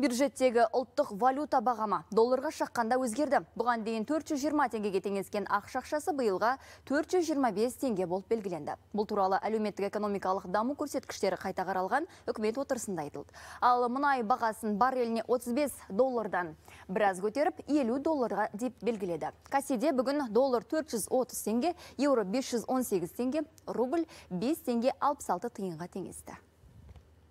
Бюджеттегі ұлттық валюта бағама долларға шаққанда өзгерді. Бұған дейін 420 теңгеге теңескен ақшақшасы бұйылға 425 теңге болып белгіленді. Бұл туралы әлеуметтік экономикалық даму көрсеткіштері қайта қаралған үкімет отырысында айтылды. Ал мұнай бағасын барреліне 35 доллардан біраз көтеріп 50 долларға деп белгіледі. Кассиде бүгін доллар 430 теңге, евро 518 теңге, рубль 5 теңге 66 тиынға теңесті.